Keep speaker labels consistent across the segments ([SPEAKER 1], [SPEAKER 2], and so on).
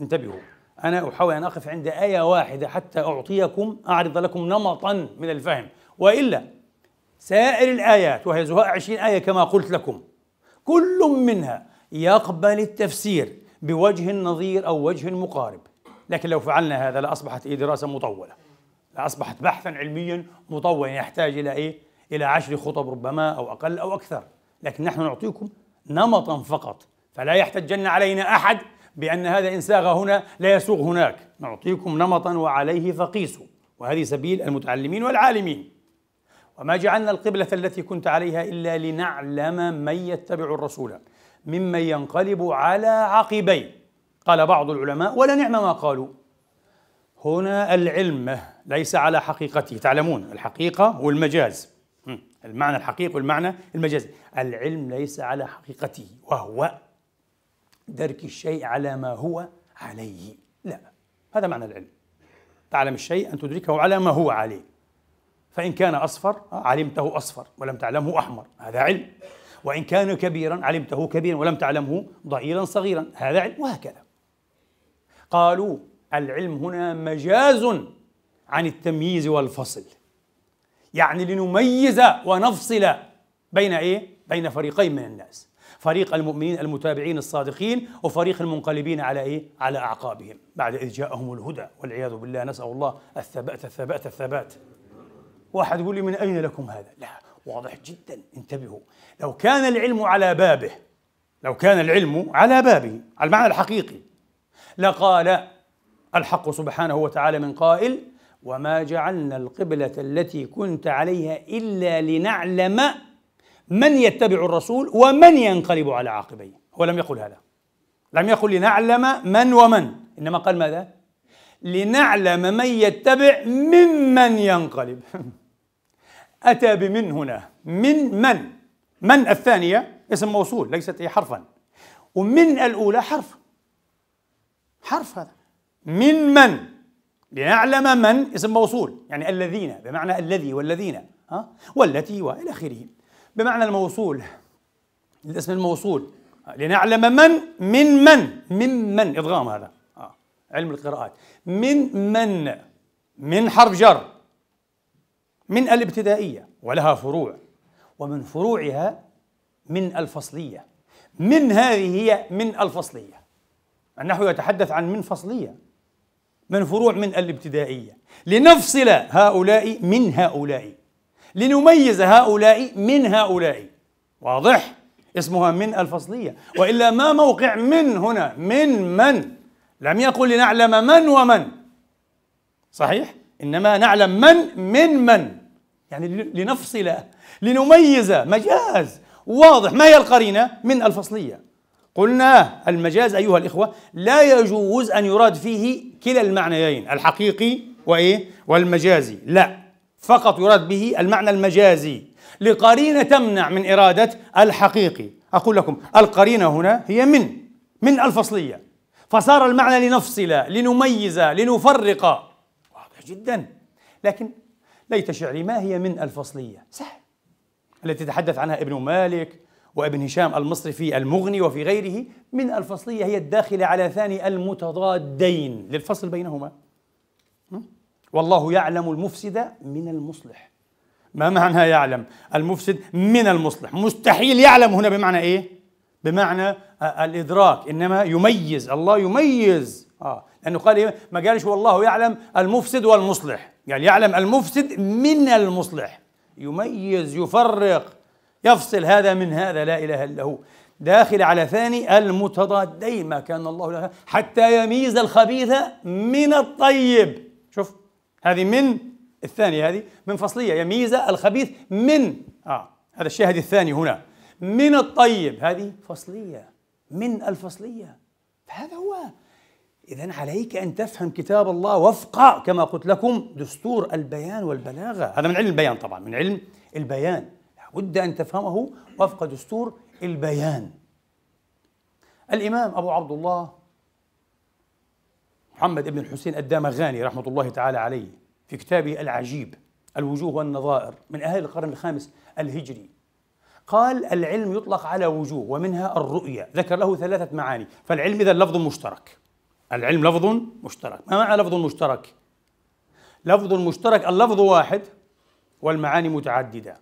[SPEAKER 1] انتبهوا أنا أحاول أن أقف عند آية واحدة حتى أعطيكم أعرض لكم نمطا من الفهم وإلا سائر الآيات وهي زهاء عشرين آية كما قلت لكم كل منها يقبل التفسير بوجه نظير أو وجه مقارب لكن لو فعلنا هذا لأصبحت إيه دراسة مطولة لأصبحت بحثا علميا مطولا يحتاج إلى إيه؟ إلى عشر خطب ربما أو أقل أو أكثر لكن نحن نعطيكم نمطا فقط فلا يحتجن علينا أحد بأن هذا إن ساغ هنا لا يسوغ هناك نعطيكم نمطا وعليه فقيسوا وهذه سبيل المتعلمين والعالمين وما جعلنا القبلة التي كنت عليها إلا لنعلم من يتبع الرسول ممن ينقلب على عقبيه قال بعض العلماء ولا نعم ما قالوا هنا العلم ليس على حقيقته تعلمون الحقيقة والمجاز المعنى الحقيقي والمعنى المجازي العلم ليس على حقيقته وهو درك الشيء على ما هو عليه لا هذا معنى العلم تعلم الشيء أن تدركه على ما هو عليه فإن كان أصفر آه، علمته أصفر ولم تعلمه أحمر هذا علم وإن كان كبيرا علمته كبيرا ولم تعلمه ضئيلا صغيرا هذا علم وهكذا قالوا العلم هنا مجاز عن التمييز والفصل يعني لنميز ونفصل بين ايه؟ بين فريقين من الناس فريق المؤمنين المتابعين الصادقين وفريق المنقلبين على إيه؟ على أعقابهم بعد إذ جاءهم الهدى والعياذ بالله نسأل الله الثبات الثبات الثبات واحد يقول لي من أين لكم هذا؟ لا واضح جدا انتبهوا لو كان العلم على بابه لو كان العلم على بابه على المعنى الحقيقي لقال الحق سبحانه وتعالى من قائل وما جعلنا القبلة التي كنت عليها إلا لنعلم من يتبع الرسول ومن ينقلب على عاقبيه هو لم يقل هذا لم يقل لنعلم من ومن إنما قال ماذا لنعلم من يتبع ممن ينقلب أتى بمن هنا من من من الثانية اسم موصول ليست هي حرفا ومن الأولى حرف حرف هذا من من لنعلم من اسم موصول يعني الذين بمعنى الذي والذين ها والتي والى اخره بمعنى الموصول الاسم الموصول لنعلم من من من من من إضغام هذا آه. علم القراءات من من من حرف جر من الابتدائية ولها فروع ومن فروعها من الفصلية من هذه هي من الفصلية النحو يتحدث عن من فصلية من فروع من الابتدائية لنفصل هؤلاء من هؤلاء لنميز هؤلاء من هؤلاء واضح اسمها من الفصلية وإلا ما موقع من هنا من من لم يقل لنعلم من ومن صحيح إنما نعلم من من من يعني لنفصل لنميز مجاز واضح ما هي القرينة من الفصلية قلنا المجاز أيها الإخوة لا يجوز أن يراد فيه كلا المعنيين الحقيقي وإيه والمجازي لا فقط يراد به المعنى المجازي لقرينة تمنع من إرادة الحقيقي أقول لكم القرينة هنا هي من من الفصلية فصار المعنى لنفصل لنميز لنفرق واضح جدا لكن ليت شعري ما هي من الفصلية سهل التي تحدث عنها ابن مالك وابن هشام المصري في المغني وفي غيره من الفصلية هي الداخلة على ثاني المتضادين للفصل بينهما والله يعلم المفسد من المصلح ما معنى يعلم المفسد من المصلح مستحيل يعلم هنا بمعنى ايه بمعنى الادراك انما يميز الله يميز اه لانه قال إيه؟ ما قالش والله يعلم المفسد والمصلح قال يعلم المفسد من المصلح يميز يفرق يفصل هذا من هذا لا اله الا هو داخل على ثاني المتضادين ما كان الله لها حتى يميز الخبيث من الطيب هذه من الثانية هذه من فصلية هي ميزة الخبيث من آه هذا الشاهد الثاني هنا من الطيب هذه فصلية من الفصلية فهذا هو إذا عليك أن تفهم كتاب الله وفق كما قلت لكم دستور البيان والبلاغة هذا من علم البيان طبعا من علم البيان لابد أن تفهمه وفق دستور البيان الإمام أبو عبد الله محمد بن الحسين الدامغاني رحمة الله تعالى عليه في كتابه العجيب الوجوه والنظائر من أهل القرن الخامس الهجري قال العلم يطلق على وجوه ومنها الرؤية ذكر له ثلاثة معاني فالعلم إذا لفظ مشترك العلم لفظ مشترك ما معنى لفظ مشترك؟ لفظ مشترك اللفظ واحد والمعاني متعددة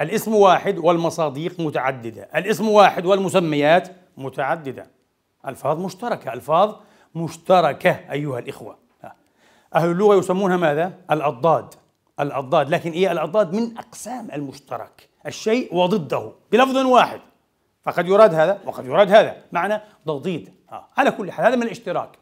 [SPEAKER 1] الاسم واحد والمصاديق متعددة الاسم واحد والمسميات متعددة ألفاظ مشتركة ألفاظ مشتركة أيها الإخوة أهل اللغة يسمونها ماذا؟ الأضداد الأضداد لكن إيه الأضداد من أقسام المشترك الشيء وضده بلفظ واحد فقد يراد هذا وقد يراد هذا معنى ضديد آه. على كل حال هذا من الاشتراك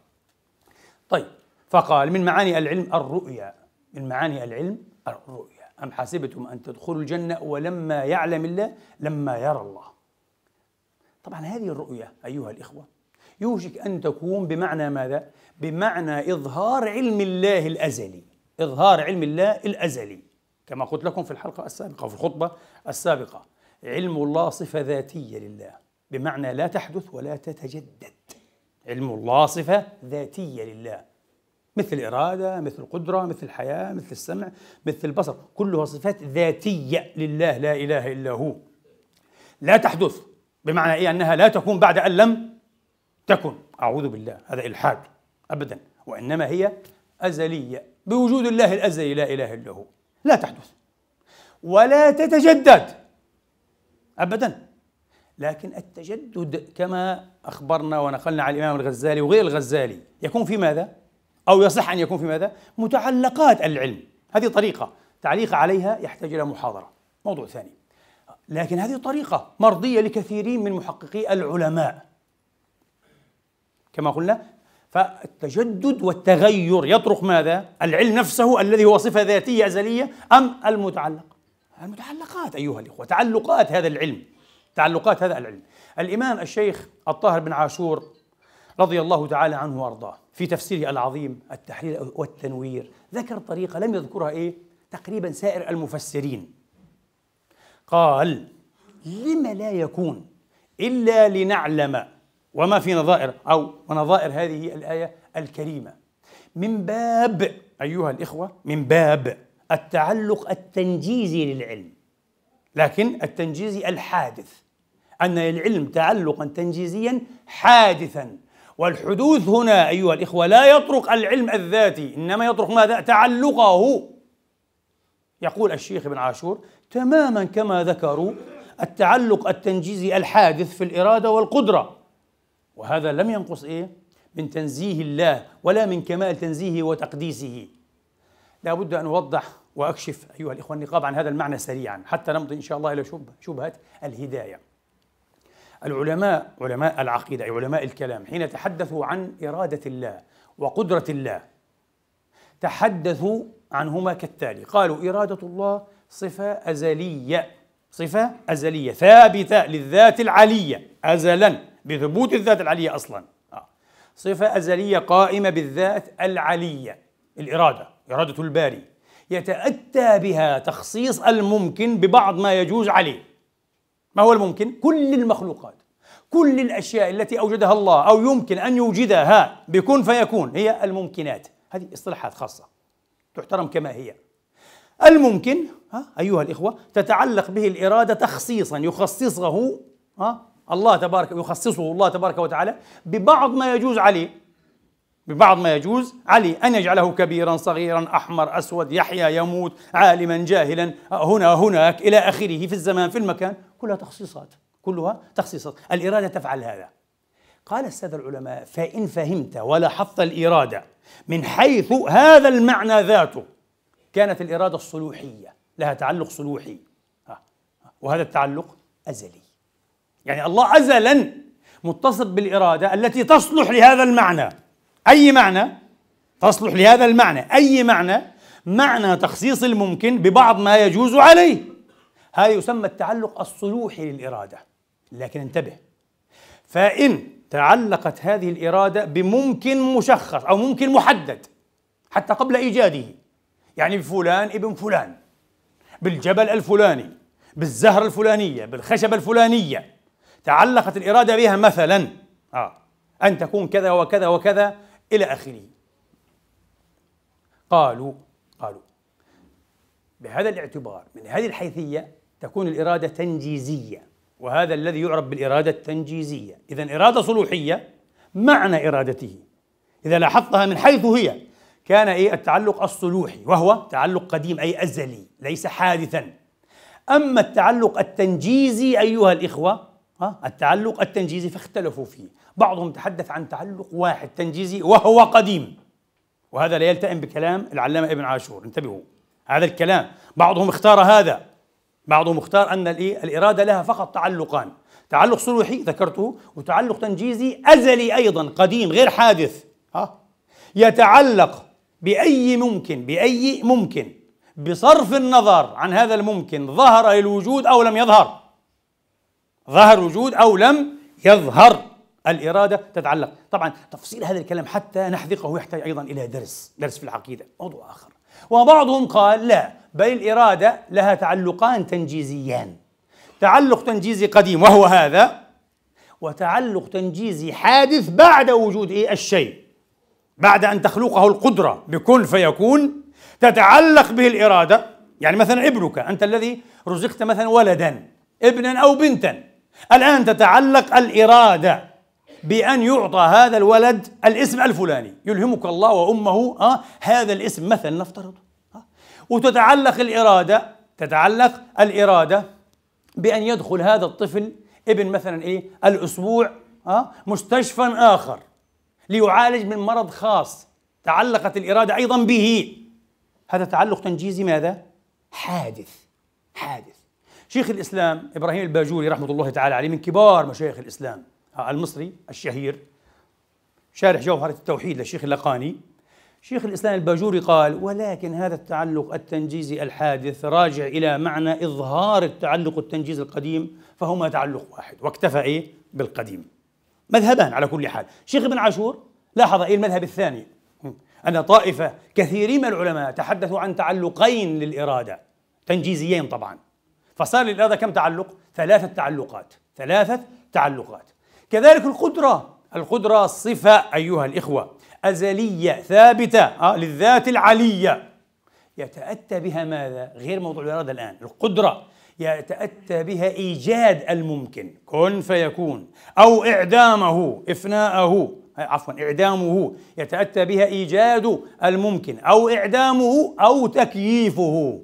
[SPEAKER 1] طيب فقال من معاني العلم الرؤيا من معاني العلم الرؤيا أم حسبتم أن تدخلوا الجنة ولما يعلم الله لما يرى الله طبعا هذه الرؤيا أيها الإخوة يوشك أن تكون بمعنى ماذا؟ بمعنى إظهار علم الله الأزلي إظهار علم الله الأزلي كما قلت لكم في الحلقة السابقة في الخطبة السابقة علم الله صفة ذاتية لله بمعنى لا تحدث ولا تتجدد علم الله صفة ذاتية لله مثل إرادة مثل قدرة مثل حياة مثل السمع مثل البصر كلها صفات ذاتية لله لا إله إلا هو لا تحدث بمعنى إيه أنها لا تكون بعد أن لم تكن أعوذ بالله هذا إلحاد أبدا وإنما هي أزلية بوجود الله الأزلي لا إله إلا هو لا تحدث ولا تتجدد أبدا لكن التجدد كما أخبرنا ونقلنا على الإمام الغزالي وغير الغزالي يكون في ماذا؟ أو يصح أن يكون في ماذا؟ متعلقات العلم هذه طريقة تعليق عليها يحتاج إلى محاضرة موضوع ثاني لكن هذه طريقة مرضية لكثيرين من محققي العلماء كما قلنا فالتجدد والتغير يطرق ماذا؟ العلم نفسه الذي هو صفة ذاتية أزلية أم المتعلق؟ المتعلقات أيها الإخوة تعلقات هذا العلم تعلقات هذا العلم الإمام الشيخ الطاهر بن عاشور رضي الله تعالى عنه وارضاه في تفسيره العظيم التحرير والتنوير ذكر طريقه لم يذكرها ايه تقريبا سائر المفسرين قال لم لا يكون الا لنعلم وما في نظائر أو ونظائر هذه الآية الكريمة من باب أيها الإخوة من باب التعلق التنجيزي للعلم لكن التنجيزي الحادث أن للعلم تعلقا تنجيزيا حادثا والحدوث هنا أيها الإخوة لا يطرق العلم الذاتي إنما يطرق ماذا؟ تعلقه يقول الشيخ ابن عاشور تماما كما ذكروا التعلق التنجيزي الحادث في الإرادة والقدرة وهذا لم ينقص إيه؟ من تنزيه الله ولا من كمال تنزيهه وتقديسه لا بد أن أوضح وأكشف أيها الإخوة النقاب عن هذا المعنى سريعا حتى نمضي إن شاء الله إلى شبهة الهداية العلماء علماء العقيدة أي علماء الكلام حين تحدثوا عن إرادة الله وقدرة الله تحدثوا عنهما كالتالي قالوا إرادة الله صفة أزلية صفة أزلية ثابتة للذات العلية أزلا بثبوت الذات العلية أصلا آه. صفة أزلية قائمة بالذات العلية الإرادة إرادة الباري يتأتى بها تخصيص الممكن ببعض ما يجوز عليه ما هو الممكن؟ كل المخلوقات كل الأشياء التي أوجدها الله أو يمكن أن يوجدها بكن فيكون هي الممكنات هذه اصطلاحات خاصة تحترم كما هي الممكن أيها الإخوة تتعلق به الإرادة تخصيصا يخصصه ها الله تبارك يخصصه الله تبارك وتعالى ببعض ما يجوز عليه ببعض ما يجوز عليه أن يجعله كبيرا صغيرا أحمر أسود يحيى يموت عالما جاهلا هنا هناك إلى آخره في الزمان في المكان كلها تخصيصات كلها تخصيصات الإرادة تفعل هذا قال السادة العلماء فإن فهمت ولاحظت الإرادة من حيث هذا المعنى ذاته كانت الإرادة الصلوحية لها تعلق صلوحي وهذا التعلق أزلي يعني الله أزلا متصف بالإرادة التي تصلح لهذا المعنى أي معنى؟ تصلح لهذا المعنى أي معنى؟ معنى تخصيص الممكن ببعض ما يجوز عليه هذا يسمى التعلق الصلوحي للإرادة لكن انتبه فإن تعلقت هذه الإرادة بممكن مشخص أو ممكن محدد حتى قبل إيجاده يعني فلان ابن فلان بالجبل الفلاني بالزهرة الفلانية بالخشبة الفلانية تعلقت الإرادة بها مثلا آه أن تكون كذا وكذا وكذا إلى آخره قالوا قالوا بهذا الاعتبار من هذه الحيثية تكون الإرادة تنجيزية وهذا الذي يعرف بالإرادة التنجيزية إذا إرادة صلوحية معنى إرادته إذا لاحظتها من حيث هي كان ايه التعلق الصلوحي وهو تعلق قديم اي ازلي ليس حادثا اما التعلق التنجيزي ايها الاخوه ها التعلق التنجيزي فاختلفوا فيه بعضهم تحدث عن تعلق واحد تنجيزي وهو قديم وهذا لا يلتئم بكلام العلامه ابن عاشور انتبهوا هذا الكلام بعضهم اختار هذا بعضهم اختار ان الاراده لها فقط تعلقان تعلق صلوحي ذكرته وتعلق تنجيزي ازلي ايضا قديم غير حادث ها يتعلق بأي ممكن بأي ممكن بصرف النظر عن هذا الممكن ظهر الوجود أو لم يظهر ظهر وجود أو لم يظهر الإرادة تتعلق طبعا تفصيل هذا الكلام حتى نحذقه يحتاج أيضا إلى درس درس في العقيدة موضوع آخر وبعضهم قال لا بل الإرادة لها تعلقان تنجيزيان تعلق تنجيزي قديم وهو هذا وتعلق تنجيزي حادث بعد وجود إيه الشيء بعد أن تخلقه القدرة بكن فيكون تتعلق به الإرادة يعني مثلا ابنك أنت الذي رزقت مثلا ولدا ابنا أو بنتا الآن تتعلق الإرادة بأن يعطى هذا الولد الاسم الفلاني يلهمك الله وأمه آه هذا الاسم مثلا نفترض آه وتتعلق الإرادة تتعلق الإرادة بأن يدخل هذا الطفل ابن مثلا إيه الأسبوع آه مستشفى آخر ليعالج من مرض خاص تعلقت الإرادة أيضا به هذا تعلق تنجيزي ماذا؟ حادث حادث شيخ الإسلام إبراهيم الباجوري رحمة الله تعالى عليه من كبار مشايخ الإسلام آه، المصري الشهير شارح جوهرة التوحيد للشيخ اللقاني شيخ الإسلام الباجوري قال ولكن هذا التعلق التنجيزي الحادث راجع إلى معنى إظهار التعلق التنجيزي القديم فهما تعلق واحد واكتفى إيه بالقديم مذهبان على كل حال شيخ ابن عاشور لاحظ إيه المذهب الثاني أن طائفة كثيرين من العلماء تحدثوا عن تعلقين للإرادة تنجيزيين طبعا فصار للإرادة كم تعلق؟ ثلاثة تعلقات ثلاثة تعلقات كذلك القدرة القدرة صفة أيها الإخوة أزلية ثابتة آه للذات العلية يتأتى بها ماذا؟ غير موضوع الإرادة الآن القدرة يتأتى بها إيجاد الممكن كن فيكون أو إعدامه إفناءه عفوا إعدامه يتأتى بها إيجاد الممكن أو إعدامه أو تكييفه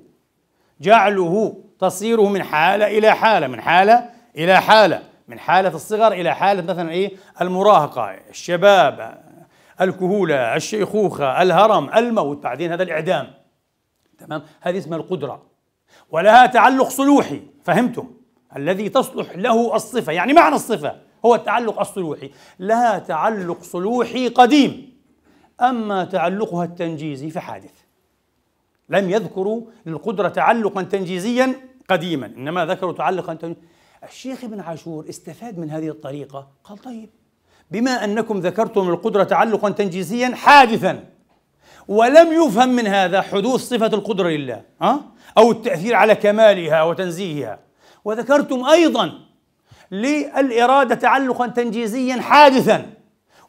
[SPEAKER 1] جعله تصيره من حالة إلى حالة من حالة إلى حالة من حالة الصغر إلى حالة مثلا إيه المراهقة الشباب الكهولة الشيخوخة الهرم الموت بعدين هذا الإعدام تمام هذه اسمها القدرة ولها تعلق صلوحي فهمتم الذي تصلح له الصفة يعني معنى الصفة هو التعلق الصلوحي لها تعلق صلوحي قديم أما تعلقها التنجيزي فحادث لم يذكروا للقدرة تعلقا تنجيزيا قديما إنما ذكروا تعلقا تنجيزيا الشيخ ابن عاشور استفاد من هذه الطريقة قال طيب بما أنكم ذكرتم القدرة تعلقا تنجيزيا حادثا ولم يفهم من هذا حدوث صفة القدرة لله ها؟ أو التأثير على كمالها وتنزيهها وذكرتم أيضا للإرادة تعلقا تنجيزيا حادثا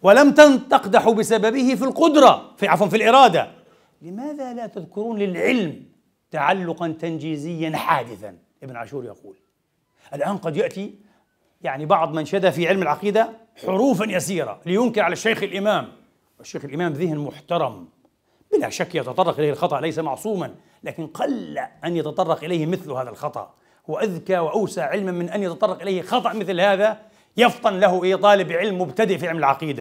[SPEAKER 1] ولم تقدحوا بسببه في القدرة في عفوا في الإرادة لماذا لا تذكرون للعلم تعلقا تنجيزيا حادثا ابن عاشور يقول الآن قد يأتي يعني بعض من شذا في علم العقيدة حروفا يسيرة لينكر على الشيخ الإمام الشيخ الإمام ذهن محترم بلا شك يتطرق إليه الخطأ ليس معصوما لكن قل أن يتطرق إليه مثل هذا الخطأ هو أذكى وأوسع علما من أن يتطرق إليه خطأ مثل هذا يفطن له إيه طالب علم مبتدئ في علم العقيدة